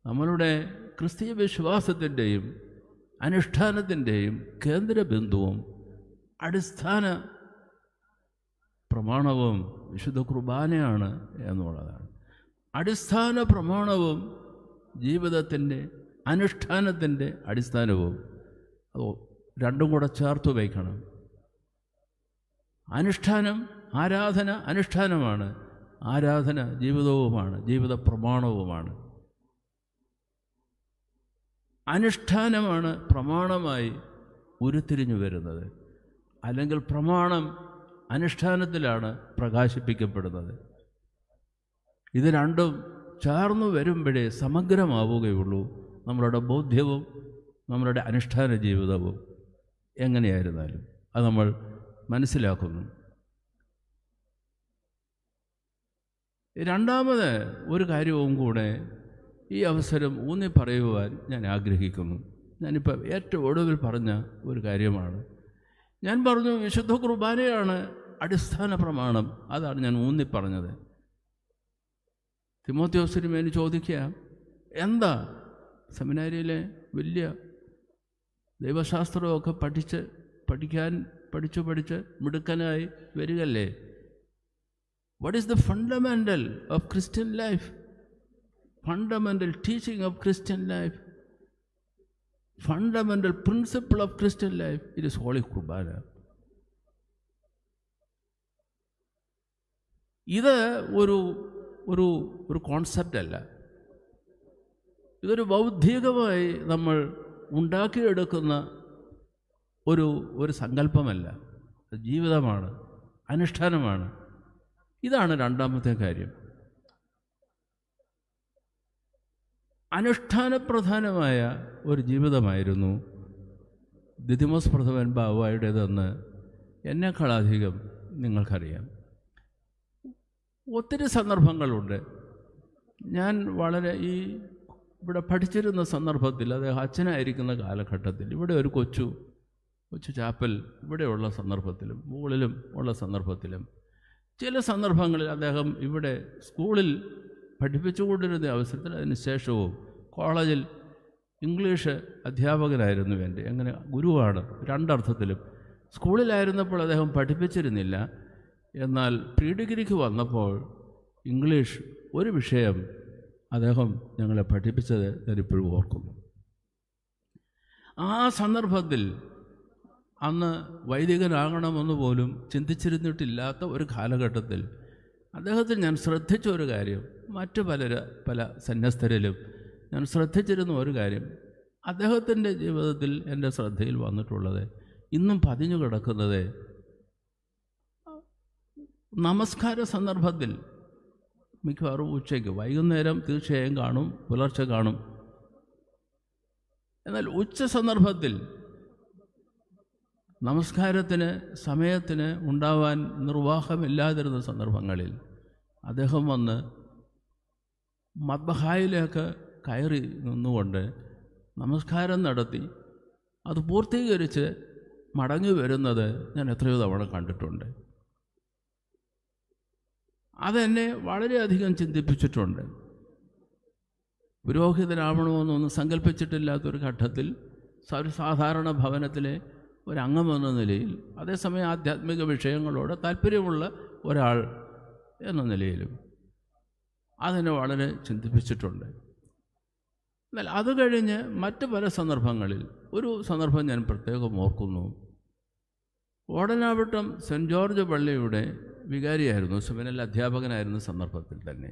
നമ്മളുടെ ക്രിസ്തീയ വിശ്വാസത്തിൻ്റെയും അനുഷ്ഠാനത്തിൻ്റെയും കേന്ദ്രബിന്ദുവും അടിസ്ഥാന പ്രമാണവും വിശുദ്ധ കുർബാനയാണ് എന്നുള്ളതാണ് അടിസ്ഥാന പ്രമാണവും ജീവിതത്തിൻ്റെ അനുഷ്ഠാനത്തിൻ്റെ അടിസ്ഥാനവും രണ്ടും കൂടെ ചേർത്ത് വയ്ക്കണം അനുഷ്ഠാനം ആരാധന അനുഷ്ഠാനമാണ് ആരാധന ജീവിതവുമാണ് ജീവിത പ്രമാണവുമാണ് അനുഷ്ഠാനമാണ് പ്രമാണമായി ഉരുത്തിരിഞ്ഞു വരുന്നത് അല്ലെങ്കിൽ പ്രമാണം അനുഷ്ഠാനത്തിലാണ് പ്രകാശിപ്പിക്കപ്പെടുന്നത് ഇത് രണ്ടും ചേർന്നു വരുമ്പോഴേ സമഗ്രമാവുകയുള്ളൂ നമ്മളുടെ ബോധ്യവും നമ്മളുടെ അനുഷ്ഠാന ജീവിതവും എങ്ങനെയായിരുന്നാലും അത് നമ്മൾ മനസ്സിലാക്കുന്നു രണ്ടാമത് ഒരു കാര്യവും കൂടെ ഈ അവസരം ഊന്നി പറയുവാൻ ഞാൻ ആഗ്രഹിക്കുന്നു ഞാനിപ്പോൾ ഏറ്റവും ഒടുവിൽ പറഞ്ഞ ഒരു കാര്യമാണ് ഞാൻ പറഞ്ഞു വിശുദ്ധ കുർബാനയാണ് അടിസ്ഥാന പ്രമാണം അതാണ് ഞാൻ ഊന്നി പറഞ്ഞത് തിമോത്യോസിനും എനിക്ക് ചോദിക്കുക എന്താ സെമിനാരിയിലെ വലിയ ദൈവശാസ്ത്രമൊക്കെ പഠിച്ച് പഠിക്കാൻ പഠിച്ചു പഠിച്ച് മിടുക്കനായി വരികല്ലേ what is the fundamental of Christian life fundamental teaching of Christian life fundamental principle of Christian life it is holy കുർബാന ഇത് ഒരു ഒരു ഒരു കോൺസെപ്റ്റ് അല്ല ഇതൊരു ബൗദ്ധികമായി നമ്മൾ ഉണ്ടാക്കിയെടുക്കുന്ന ഒരു ഒരു സങ്കല്പമല്ല ജീവിതമാണ് അനുഷ്ഠാനമാണ് ഇതാണ് രണ്ടാമത്തെ കാര്യം അനുഷ്ഠാനപ്രധാനമായ ഒരു ജീവിതമായിരുന്നു ദിതിമോസ് പ്രഥമൻ ബാബുവായുടേതെന്ന് എന്നെക്കാളധികം നിങ്ങൾക്കറിയാം ഒത്തിരി സന്ദർഭങ്ങളുണ്ട് ഞാൻ വളരെ ഈ ഇവിടെ പഠിച്ചിരുന്ന സന്ദർഭത്തിൽ അദ്ദേഹം അച്ഛനായിരിക്കുന്ന കാലഘട്ടത്തിൽ ഇവിടെ ഒരു കൊച്ചു കൊച്ചു ചാപ്പൽ ഇവിടെയുള്ള സന്ദർഭത്തിലും മുകളിലും ഉള്ള സന്ദർഭത്തിലും ചില സന്ദർഭങ്ങളിൽ അദ്ദേഹം ഇവിടെ സ്കൂളിൽ പഠിപ്പിച്ചുകൊണ്ടിരുന്ന അവസരത്തിൽ അതിനുശേഷവും കോളേജിൽ ഇംഗ്ലീഷ് അധ്യാപകനായിരുന്നു എൻ്റെ അങ്ങനെ ഗുരുവാണ് രണ്ടർത്ഥത്തിലും സ്കൂളിലായിരുന്നപ്പോൾ അദ്ദേഹം പഠിപ്പിച്ചിരുന്നില്ല എന്നാൽ പ്രീ ഡിഗ്രിക്ക് വന്നപ്പോൾ ഇംഗ്ലീഷ് ഒരു വിഷയം അദ്ദേഹം ഞങ്ങളെ പഠിപ്പിച്ചത് ഞാനിപ്പോഴും ഓർക്കുന്നു ആ സന്ദർഭത്തിൽ അന്ന് വൈദികനാകണമെന്ന് പോലും ചിന്തിച്ചിരുന്നിട്ടില്ലാത്ത ഒരു കാലഘട്ടത്തിൽ അദ്ദേഹത്തിൽ ഞാൻ ശ്രദ്ധിച്ച ഒരു കാര്യം മറ്റു പല പല സന്യസ്തരിലും ഞാൻ ശ്രദ്ധിച്ചിരുന്ന ഒരു കാര്യം അദ്ദേഹത്തിൻ്റെ ജീവിതത്തിൽ എൻ്റെ ശ്രദ്ധയിൽ വന്നിട്ടുള്ളത് ഇന്നും പതിഞ്ഞു കിടക്കുന്നത് നമസ്കാര സന്ദർഭത്തിൽ മിക്കവാറും ഉച്ചയ്ക്ക് വൈകുന്നേരം തീർച്ചയായും കാണും പുലർച്ചെ കാണും എന്നാൽ ഉച്ച സന്ദർഭത്തിൽ നമസ്കാരത്തിന് സമയത്തിന് ഉണ്ടാവാൻ നിർവാഹമില്ലാതിരുന്ന സന്ദർഭങ്ങളിൽ അദ്ദേഹം വന്ന് മദ്ബഹായിലേക്ക് കയറി നിന്നുകൊണ്ട് നമസ്കാരം നടത്തി അത് പൂർത്തീകരിച്ച് മടങ്ങി വരുന്നത് ഞാൻ എത്രയോ തവണ കണ്ടിട്ടുണ്ട് അതെന്നെ വളരെയധികം ചിന്തിപ്പിച്ചിട്ടുണ്ട് പുരോഹിതനാവണമെന്നൊന്നും സങ്കല്പിച്ചിട്ടില്ലാത്തൊരു ഘട്ടത്തിൽ ഒരു സാധാരണ ഭവനത്തിലെ ഒരംഗമെന്ന നിലയിൽ അതേസമയം ആധ്യാത്മിക വിഷയങ്ങളോട് താല്പര്യമുള്ള ഒരാൾ എന്ന നിലയിലും അതിനെ വളരെ ചിന്തിപ്പിച്ചിട്ടുണ്ട് എന്നാൽ അത് കഴിഞ്ഞ് മറ്റ് പല സന്ദർഭങ്ങളിൽ ഒരു സന്ദർഭം ഞാൻ പ്രത്യേകം ഓർക്കുന്നു ഓടനാവട്ടം സെൻറ്റ് ജോർജ് പള്ളിയുടെ വികാരിയായിരുന്നു സുമനൽ അധ്യാപകനായിരുന്ന സന്ദർഭത്തിൽ തന്നെ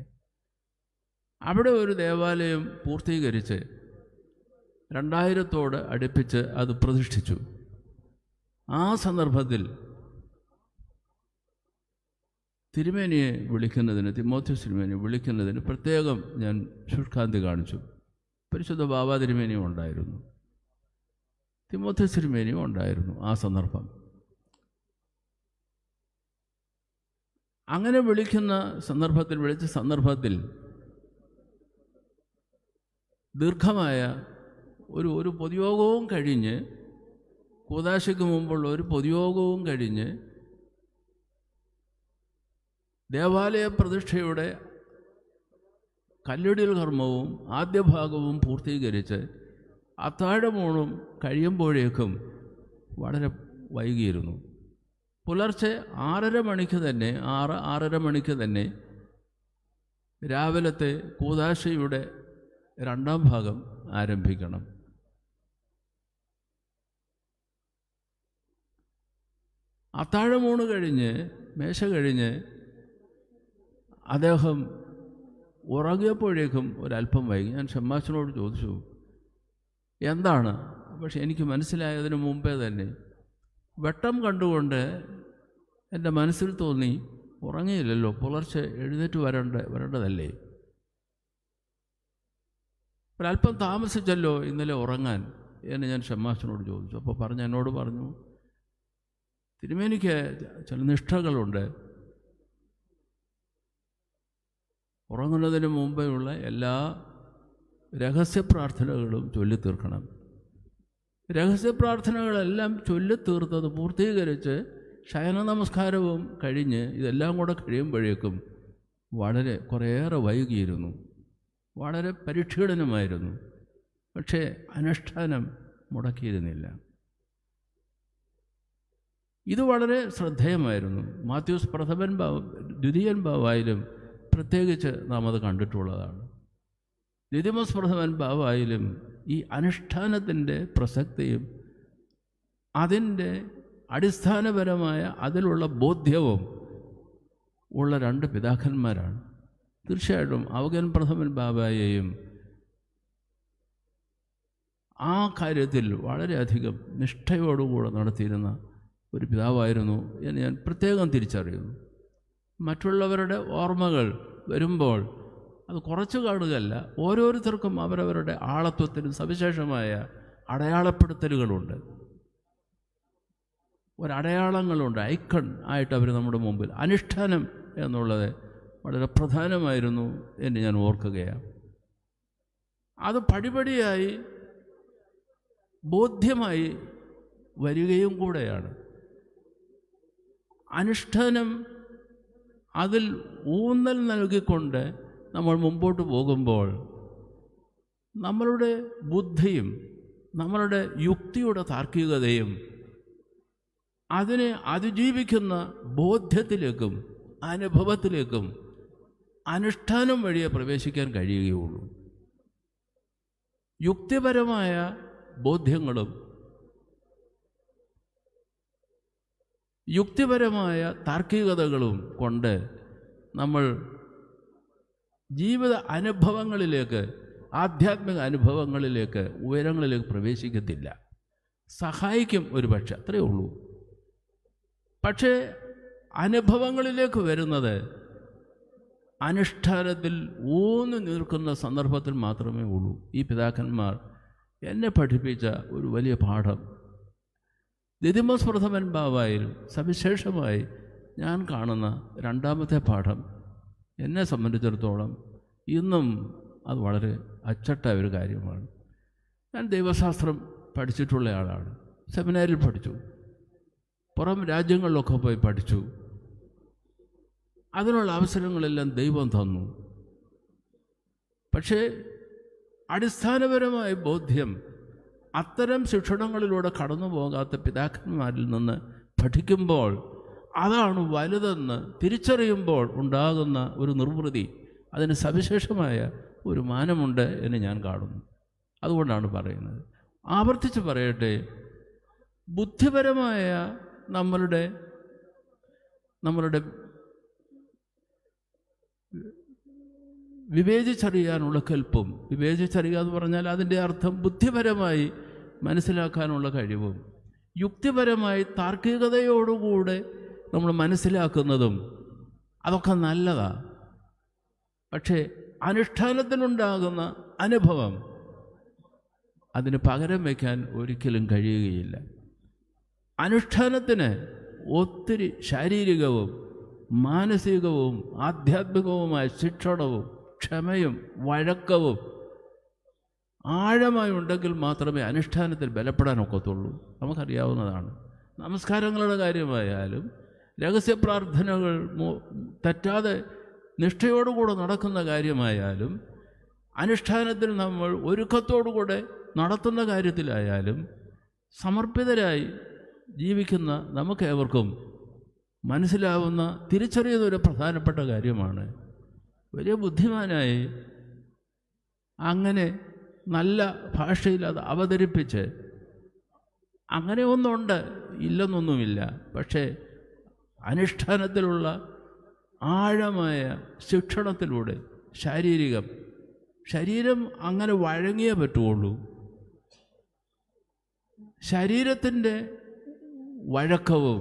അവിടെ ഒരു ദേവാലയം പൂർത്തീകരിച്ച് രണ്ടായിരത്തോട് അടുപ്പിച്ച് അത് പ്രതിഷ്ഠിച്ചു ആ സന്ദർഭത്തിൽ തിരുമേനിയെ വിളിക്കുന്നതിന് തിമോത്യസ് തിരുമേനിയെ വിളിക്കുന്നതിന് പ്രത്യേകം ഞാൻ ശുഷ്കാന്തി കാണിച്ചു പരിശുദ്ധ ബാബ തിരുമേനിയും ഉണ്ടായിരുന്നു തിമോത്യസ് തിരുമേനിയും ഉണ്ടായിരുന്നു ആ സന്ദർഭം അങ്ങനെ വിളിക്കുന്ന സന്ദർഭത്തിൽ വിളിച്ച സന്ദർഭത്തിൽ ദീർഘമായ ഒരു ഒരു പൊതുയോഗവും കഴിഞ്ഞ് കൂതാശയ്ക്ക് മുമ്പുള്ള ഒരു പൊതുയോഗവും കഴിഞ്ഞ് ദേവാലയ പ്രതിഷ്ഠയുടെ കല്ലുടിൽ കർമ്മവും ആദ്യ ഭാഗവും പൂർത്തീകരിച്ച് അത്താഴമൂണും കഴിയുമ്പോഴേക്കും വളരെ വൈകിയിരുന്നു പുലർച്ചെ ആറര മണിക്ക് തന്നെ ആറ് ആറര മണിക്ക് തന്നെ രാവിലത്തെ കൂതാശയുടെ രണ്ടാം ഭാഗം ആരംഭിക്കണം അത്താഴമൂണ് കഴിഞ്ഞ് മേശ കഴിഞ്ഞ് അദ്ദേഹം ഉറങ്ങിയപ്പോഴേക്കും ഒരല്പം വൈകി ഞാൻ ഷമ്മാസിനോട് ചോദിച്ചു എന്താണ് പക്ഷെ എനിക്ക് മനസ്സിലായതിന് മുമ്പേ തന്നെ വെട്ടം കണ്ടുകൊണ്ട് എൻ്റെ മനസ്സിൽ തോന്നി ഉറങ്ങിയില്ലല്ലോ പുലർച്ചെ എഴുന്നേറ്റ് വരേണ്ട വരേണ്ടതല്ലേ ഒരല്പം താമസിച്ചല്ലോ ഇന്നലെ ഉറങ്ങാൻ എന്ന് ഞാൻ ഷമ്മാസിനോട് ചോദിച്ചു അപ്പോൾ പറഞ്ഞ് എന്നോട് പറഞ്ഞു തിരുമേനിക്ക് ചില നിഷ്ഠകളുണ്ട് ഉറങ്ങുന്നതിന് മുമ്പെയുള്ള എല്ലാ രഹസ്യ പ്രാർത്ഥനകളും ചൊല്ലിത്തീർക്കണം രഹസ്യ പ്രാർത്ഥനകളെല്ലാം ചൊല്ലിത്തീർത്തത് പൂർത്തീകരിച്ച് ശയന നമസ്കാരവും കഴിഞ്ഞ് ഇതെല്ലാം കൂടെ കഴിയുമ്പോഴേക്കും വളരെ കുറേയേറെ വൈകിയിരുന്നു വളരെ പരിക്ഷീടനമായിരുന്നു പക്ഷേ അനുഷ്ഠാനം മുടക്കിയിരുന്നില്ല ഇത് വളരെ ശ്രദ്ധേയമായിരുന്നു മാത്യൂസ് പ്രഥമൻ ബാവ് ദ്വിതീയൻ ബാവായാലും പ്രത്യേകിച്ച് നാം അത് കണ്ടിട്ടുള്ളതാണ് ദിദിമസ്പ്രഥമൻ ബാവായാലും ഈ അനുഷ്ഠാനത്തിൻ്റെ പ്രസക്തിയും അതിൻ്റെ അടിസ്ഥാനപരമായ അതിലുള്ള ബോധ്യവും ഉള്ള രണ്ട് പിതാക്കന്മാരാണ് തീർച്ചയായിട്ടും അവകൻ പ്രഥമൻ ബാബായെയും ആ കാര്യത്തിൽ വളരെയധികം നിഷ്ഠയോടുകൂടെ നടത്തിയിരുന്ന ഒരു പിതാവായിരുന്നു എന്ന് ഞാൻ പ്രത്യേകം തിരിച്ചറിയുന്നു മറ്റുള്ളവരുടെ ഓർമ്മകൾ വരുമ്പോൾ അത് കുറച്ച് കാണുകയല്ല ഓരോരുത്തർക്കും അവരവരുടെ ആളത്വത്തിനും സവിശേഷമായ അടയാളപ്പെടുത്തലുകളുണ്ട് ഒരടയാളങ്ങളുണ്ട് ഐക്കൺ ആയിട്ട് അവർ നമ്മുടെ മുമ്പിൽ അനുഷ്ഠാനം എന്നുള്ളത് വളരെ പ്രധാനമായിരുന്നു എന്ന് ഞാൻ ഓർക്കുകയാണ് അത് പടിപടിയായി ബോധ്യമായി വരികയും കൂടെയാണ് അനുഷ്ഠാനം അതിൽ ഊന്നൽ നൽകിക്കൊണ്ട് നമ്മൾ മുമ്പോട്ട് പോകുമ്പോൾ നമ്മളുടെ ബുദ്ധിയും നമ്മളുടെ യുക്തിയുടെ താർക്കികതയും അതിനെ അതിജീവിക്കുന്ന ബോധ്യത്തിലേക്കും അനുഭവത്തിലേക്കും അനുഷ്ഠാനം വഴിയെ പ്രവേശിക്കാൻ കഴിയുകയുള്ളൂ യുക്തിപരമായ ബോധ്യങ്ങളും യുക്തിപരമായ താർക്കികതകളും കൊണ്ട് നമ്മൾ ജീവിത അനുഭവങ്ങളിലേക്ക് ആധ്യാത്മിക അനുഭവങ്ങളിലേക്ക് ഉയരങ്ങളിലേക്ക് പ്രവേശിക്കത്തില്ല സഹായിക്കും ഒരു പക്ഷെ അത്രയേ ഉള്ളൂ പക്ഷേ അനുഭവങ്ങളിലേക്ക് വരുന്നത് അനുഷ്ഠാനത്തിൽ ഊന്നു നിൽക്കുന്ന സന്ദർഭത്തിൽ മാത്രമേ ഉള്ളൂ ഈ പിതാക്കന്മാർ എന്നെ പഠിപ്പിച്ച ഒരു വലിയ പാഠം ദിതിമസ്പ്രഥമൻ ബാവായിൽ സവിശേഷമായി ഞാൻ കാണുന്ന രണ്ടാമത്തെ പാഠം എന്നെ സംബന്ധിച്ചിടത്തോളം ഇന്നും അത് വളരെ അച്ചട്ട ഒരു കാര്യമാണ് ഞാൻ ദൈവശാസ്ത്രം പഠിച്ചിട്ടുള്ള ആളാണ് സെമിനാരിൽ പഠിച്ചു പുറം രാജ്യങ്ങളിലൊക്കെ പോയി പഠിച്ചു അതിനുള്ള അവസരങ്ങളെല്ലാം ദൈവം തന്നു പക്ഷേ അടിസ്ഥാനപരമായ ബോധ്യം അത്തരം ശിക്ഷണങ്ങളിലൂടെ കടന്നു പോകാത്ത പിതാക്കന്മാരിൽ നിന്ന് പഠിക്കുമ്പോൾ അതാണ് വലുതെന്ന് തിരിച്ചറിയുമ്പോൾ ഉണ്ടാകുന്ന ഒരു നിർവൃതി അതിന് സവിശേഷമായ ഒരു മാനമുണ്ട് എന്ന് ഞാൻ കാണുന്നു അതുകൊണ്ടാണ് പറയുന്നത് ആവർത്തിച്ച് പറയട്ടെ ബുദ്ധിപരമായ നമ്മളുടെ നമ്മളുടെ വിവേചിച്ചറിയാനുള്ള കൽപ്പും വിവേചിച്ചറിയുക എന്ന് പറഞ്ഞാൽ അതിൻ്റെ അർത്ഥം ബുദ്ധിപരമായി മനസ്സിലാക്കാനുള്ള കഴിവും യുക്തിപരമായി താർക്കികതയോടുകൂടെ നമ്മൾ മനസ്സിലാക്കുന്നതും അതൊക്കെ നല്ലതാണ് പക്ഷേ അനുഷ്ഠാനത്തിനുണ്ടാകുന്ന അനുഭവം അതിന് പകരം വയ്ക്കാൻ ഒരിക്കലും കഴിയുകയില്ല അനുഷ്ഠാനത്തിന് ഒത്തിരി ശാരീരികവും മാനസികവും ആധ്യാത്മികവുമായ ശിക്ഷണവും ക്ഷമയും വഴക്കവും ആഴമായി ഉണ്ടെങ്കിൽ മാത്രമേ അനുഷ്ഠാനത്തിൽ ബലപ്പെടാനൊക്കത്തുള്ളൂ നമുക്കറിയാവുന്നതാണ് നമസ്കാരങ്ങളുടെ കാര്യമായാലും രഹസ്യ പ്രാർത്ഥനകൾ തെറ്റാതെ നിഷ്ഠയോടുകൂടെ നടക്കുന്ന കാര്യമായാലും അനുഷ്ഠാനത്തിൽ നമ്മൾ ഒരുക്കത്തോടുകൂടെ നടത്തുന്ന കാര്യത്തിലായാലും സമർപ്പിതരായി ജീവിക്കുന്ന നമുക്കേവർക്കും മനസ്സിലാവുന്ന തിരിച്ചറിയുന്ന ഒരു പ്രധാനപ്പെട്ട കാര്യമാണ് വലിയ ബുദ്ധിമാനായി അങ്ങനെ നല്ല ഭാഷയിൽ അത് അവതരിപ്പിച്ച് അങ്ങനെ ഒന്നുണ്ട് ഇല്ലെന്നൊന്നുമില്ല പക്ഷേ അനുഷ്ഠാനത്തിലുള്ള ആഴമായ ശിക്ഷണത്തിലൂടെ ശാരീരികം ശരീരം അങ്ങനെ വഴങ്ങിയേ പറ്റുള്ളൂ ശരീരത്തിൻ്റെ വഴക്കവും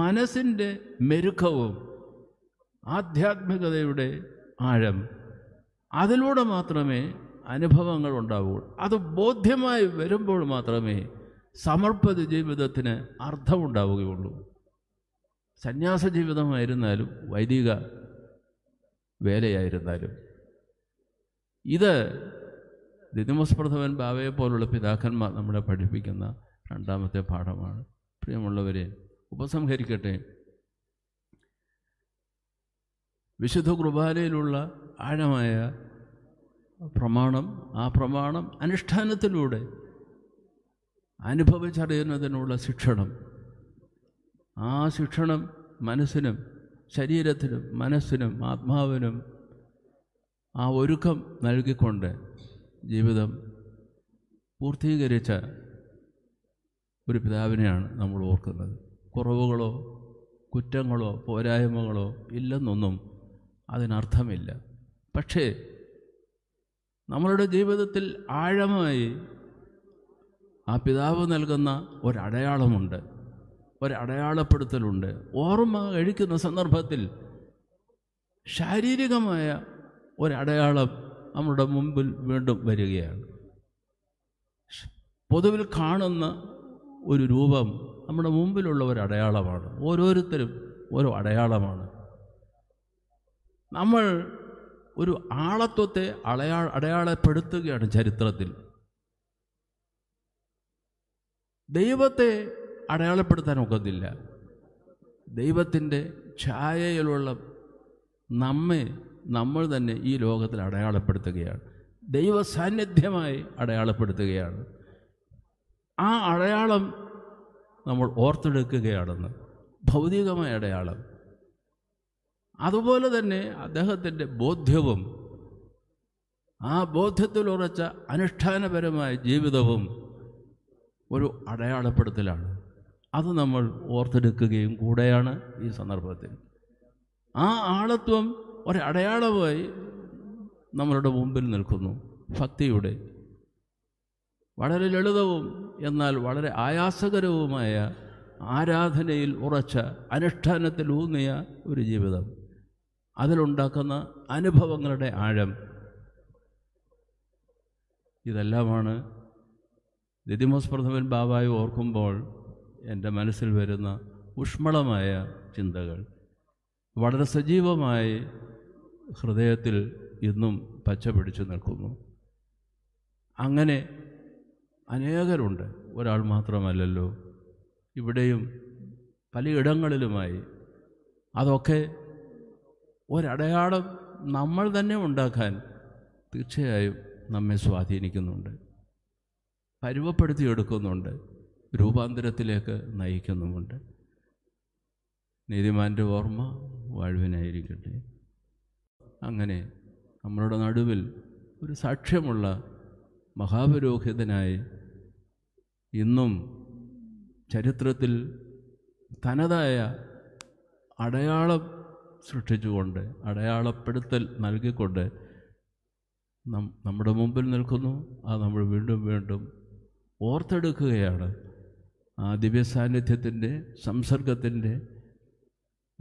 മനസ്സിൻ്റെ മെരുക്കവും ആധ്യാത്മികതയുടെ ആഴം അതിലൂടെ മാത്രമേ അനുഭവങ്ങൾ ഉണ്ടാവുകയുള്ളൂ അത് ബോധ്യമായി വരുമ്പോൾ മാത്രമേ സമർപ്പിത ജീവിതത്തിന് അർത്ഥമുണ്ടാവുകയുള്ളൂ സന്യാസ ജീവിതമായിരുന്നാലും വൈദിക വേലയായിരുന്നാലും ഇത് ദിനമസ്പ്രഥവൻ ബാവയെ പോലുള്ള പിതാക്കന്മാർ നമ്മളെ പഠിപ്പിക്കുന്ന രണ്ടാമത്തെ പാഠമാണ് പ്രിയമുള്ളവരെ ഉപസംഹരിക്കട്ടെ വിശുദ്ധ കുർബാനയിലുള്ള ആഴമായ പ്രമാണം ആ പ്രമാണം അനുഷ്ഠാനത്തിലൂടെ അനുഭവിച്ചറിയുന്നതിനുള്ള ശിക്ഷണം ആ ശിക്ഷണം മനസ്സിനും ശരീരത്തിനും മനസ്സിനും ആത്മാവിനും ആ ഒരുക്കം നൽകിക്കൊണ്ട് ജീവിതം പൂർത്തീകരിച്ച ഒരു പിതാവിനെയാണ് നമ്മൾ ഓർക്കുന്നത് കുറവുകളോ കുറ്റങ്ങളോ പോരായ്മകളോ ഇല്ലെന്നൊന്നും അതിനർത്ഥമില്ല പക്ഷേ നമ്മളുടെ ജീവിതത്തിൽ ആഴമായി ആ പിതാവ് നൽകുന്ന ഒരടയാളമുണ്ട് ഒരടയാളപ്പെടുത്തലുണ്ട് ഓർമ്മ കഴിക്കുന്ന സന്ദർഭത്തിൽ ശാരീരികമായ ഒരടയാളം നമ്മുടെ മുമ്പിൽ വീണ്ടും വരികയാണ് പൊതുവിൽ കാണുന്ന ഒരു രൂപം നമ്മുടെ മുമ്പിലുള്ള ഒരു അടയാളമാണ് ഓരോരുത്തരും ഓരോ അടയാളമാണ് നമ്മൾ ഒരു ആളത്വത്തെ അളയാ അടയാളപ്പെടുത്തുകയാണ് ചരിത്രത്തിൽ ദൈവത്തെ അടയാളപ്പെടുത്താൻ ഒക്കത്തില്ല ദൈവത്തിൻ്റെ ഛായയിലുള്ള നമ്മെ നമ്മൾ തന്നെ ഈ ലോകത്തിൽ അടയാളപ്പെടുത്തുകയാണ് ദൈവ സാന്നിധ്യമായി അടയാളപ്പെടുത്തുകയാണ് ആ അടയാളം നമ്മൾ ഓർത്തെടുക്കുകയാണെന്ന് ഭൗതികമായ അടയാളം അതുപോലെ തന്നെ അദ്ദേഹത്തിൻ്റെ ബോധ്യവും ആ ബോധ്യത്തിൽ ഉറച്ച അനുഷ്ഠാനപരമായ ജീവിതവും ഒരു അടയാളപ്പെടുത്തലാണ് അത് നമ്മൾ ഓർത്തെടുക്കുകയും കൂടെയാണ് ഈ സന്ദർഭത്തിൽ ആ ആളത്വം ഒരടയാളമായി നമ്മളുടെ മുമ്പിൽ നിൽക്കുന്നു ഭക്തിയുടെ വളരെ ലളിതവും എന്നാൽ വളരെ ആയാസകരവുമായ ആരാധനയിൽ ഉറച്ച അനുഷ്ഠാനത്തിൽ ഊന്നിയ ഒരു ജീവിതം അതിലുണ്ടാക്കുന്ന അനുഭവങ്ങളുടെ ആഴം ഇതെല്ലാമാണ് ദിദിമോസ് പ്രഥമൻ ബാബായി ഓർക്കുമ്പോൾ എൻ്റെ മനസ്സിൽ വരുന്ന ഊഷ്മളമായ ചിന്തകൾ വളരെ സജീവമായി ഹൃദയത്തിൽ ഇന്നും പച്ച പിടിച്ചു നിൽക്കുന്നു അങ്ങനെ അനേകരുണ്ട് ഒരാൾ മാത്രമല്ലല്ലോ ഇവിടെയും പലയിടങ്ങളിലുമായി അതൊക്കെ ഒരടയാളം നമ്മൾ തന്നെ ഉണ്ടാക്കാൻ തീർച്ചയായും നമ്മെ സ്വാധീനിക്കുന്നുണ്ട് പരുവപ്പെടുത്തിയെടുക്കുന്നുണ്ട് രൂപാന്തരത്തിലേക്ക് നയിക്കുന്നുമുണ്ട് നീതിമാൻ്റെ ഓർമ്മ വാഴ്വിനായിരിക്കട്ടെ അങ്ങനെ നമ്മളുടെ നടുവിൽ ഒരു സാക്ഷ്യമുള്ള മഹാപുരോഹിതനായി ഇന്നും ചരിത്രത്തിൽ തനതായ അടയാളം സൃഷ്ടിച്ചുകൊണ്ട് അടയാളപ്പെടുത്തൽ നൽകിക്കൊണ്ട് നമ്മുടെ മുമ്പിൽ നിൽക്കുന്നു അത് നമ്മൾ വീണ്ടും വീണ്ടും ഓർത്തെടുക്കുകയാണ് ആ ദിവ്യ സാന്നിധ്യത്തിൻ്റെ സംസർഗത്തിൻ്റെ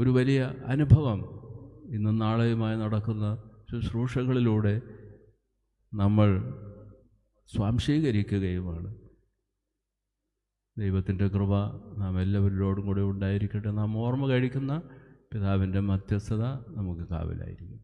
ഒരു വലിയ അനുഭവം ഇന്നും നാളെയുമായി നടക്കുന്ന ശുശ്രൂഷകളിലൂടെ നമ്മൾ സ്വാംശീകരിക്കുകയുമാണ് ദൈവത്തിൻ്റെ കൃപ നാം എല്ലാവരിലോടും കൂടി ഉണ്ടായിരിക്കട്ടെ നാം ഓർമ്മ കഴിക്കുന്ന പിതാവിൻ്റെ മധ്യസ്ഥത നമുക്ക് കാവിലായിരിക്കും